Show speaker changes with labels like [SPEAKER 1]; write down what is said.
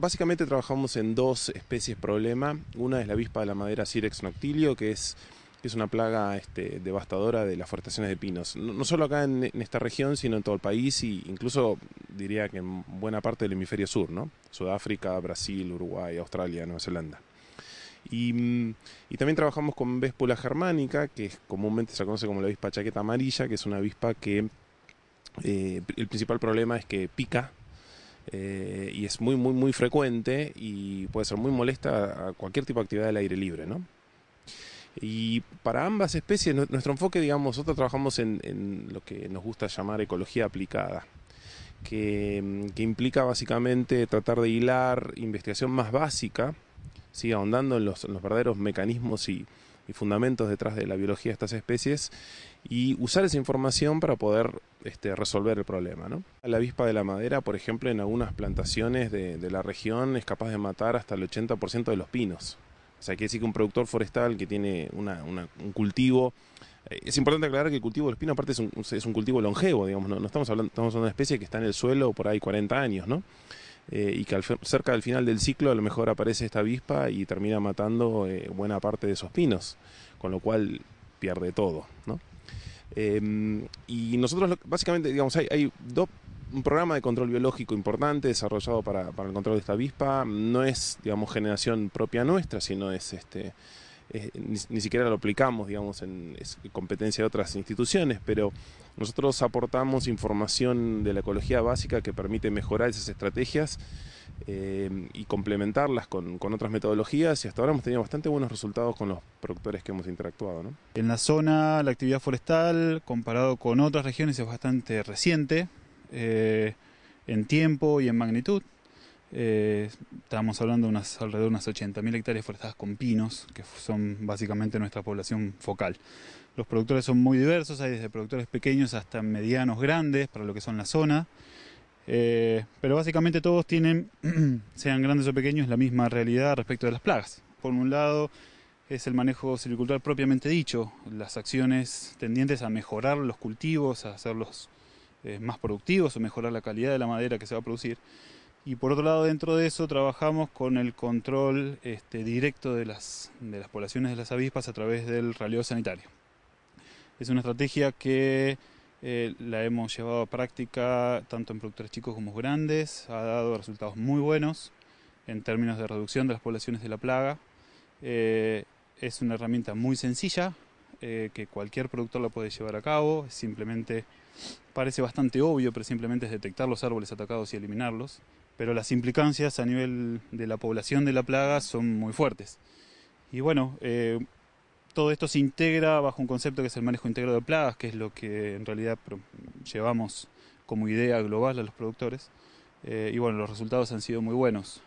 [SPEAKER 1] básicamente trabajamos en dos especies problema. Una es la avispa de la madera Cirex noctilio, que es, es una plaga este, devastadora de las forestaciones de pinos. No, solo acá en, esta región, sino en todo el país e incluso diría que en buena parte del hemisferio sur, ¿no? Sudáfrica, Brasil, Uruguay, Australia, Nueva Zelanda. Y, también trabajamos con Véspula germánica, que comúnmente se conoce como la avispa chaqueta amarilla, que es una avispa que eh, el principal problema es que pica eh, y es muy, muy, muy frecuente y puede ser muy molesta a cualquier tipo de actividad del aire libre, ¿no? Y para ambas especies, nuestro enfoque, digamos, nosotros trabajamos en, lo que nos gusta llamar ecología aplicada, que, mm, implica básicamente tratar de hilar investigación más básica, ¿sí? ahondando en los verdaderos mecanismos y, y fundamentos detrás de la biología de estas especies y usar esa información para poder este, resolver el problema. ¿no? La avispa de la madera, por ejemplo, en algunas plantaciones de, la región es capaz de matar hasta el 80% de los pinos. O sea, quiere decir que un productor forestal que tiene un cultivo eh, es importante aclarar que el cultivo del espino, aparte, es un, cultivo longevo, digamos, no, estamos, hablando, estamos hablando de una especie que está en el suelo por ahí 40 años, ¿no? Eh, y que cerca del final del ciclo a lo mejor aparece esta avispa y termina matando eh, buena parte de esos pinos, con lo cual pierde todo. ¿no? Em, y nosotros básicamente, digamos, hay, dos, un programa de control biológico importante desarrollado para, para, el control de esta avispa, no es, digamos, generación propia nuestra, sino es este ni, siquiera lo aplicamos, digamos, en competencia de otras instituciones, pero nosotros aportamos información de la ecología básica que permite mejorar esas estrategias eh, y complementarlas con, otras metodologías y hasta ahora hemos tenido bastante buenos resultados con los productores que hemos interactuado.
[SPEAKER 2] En la zona la actividad forestal comparado con otras regiones es bastante reciente eh, en tiempo y en magnitud. Eh, estábamos hablando de unas, alrededor de unas 80.000 hectáreas forestadas con pinos, que son básicamente nuestra población focal. Los productores son muy diversos, hay desde productores pequeños hasta medianos grandes para lo que son la zona. Eh, pero básicamente todos tienen, sean grandes o pequeños, la misma realidad respecto de las plagas. Por un lado, es el manejo silvicultural propiamente dicho, las acciones tendientes a mejorar los cultivos, a hacerlos eh, más productivos o mejorar la calidad de la madera que se va a producir. Y por otro lado, dentro de eso trabajamos con el control este, directo de las, de las poblaciones de las avispas a través del raleo sanitario. Es una estrategia que eh, la hemos llevado a práctica tanto en productores chicos como grandes, ha dado resultados muy buenos en términos de reducción de las poblaciones de la plaga. Eh, es una herramienta muy sencilla eh, que cualquier productor la puede llevar a cabo, simplemente parece bastante obvio, pero simplemente es detectar los árboles atacados y eliminarlos pero las implicancias a nivel de la población de la plaga son muy fuertes. Y bueno, eh, todo esto se integra bajo un concepto que es el manejo integrado de plagas, que es lo que en realidad llevamos como idea global a los productores. Eh, y bueno, los resultados han sido muy buenos.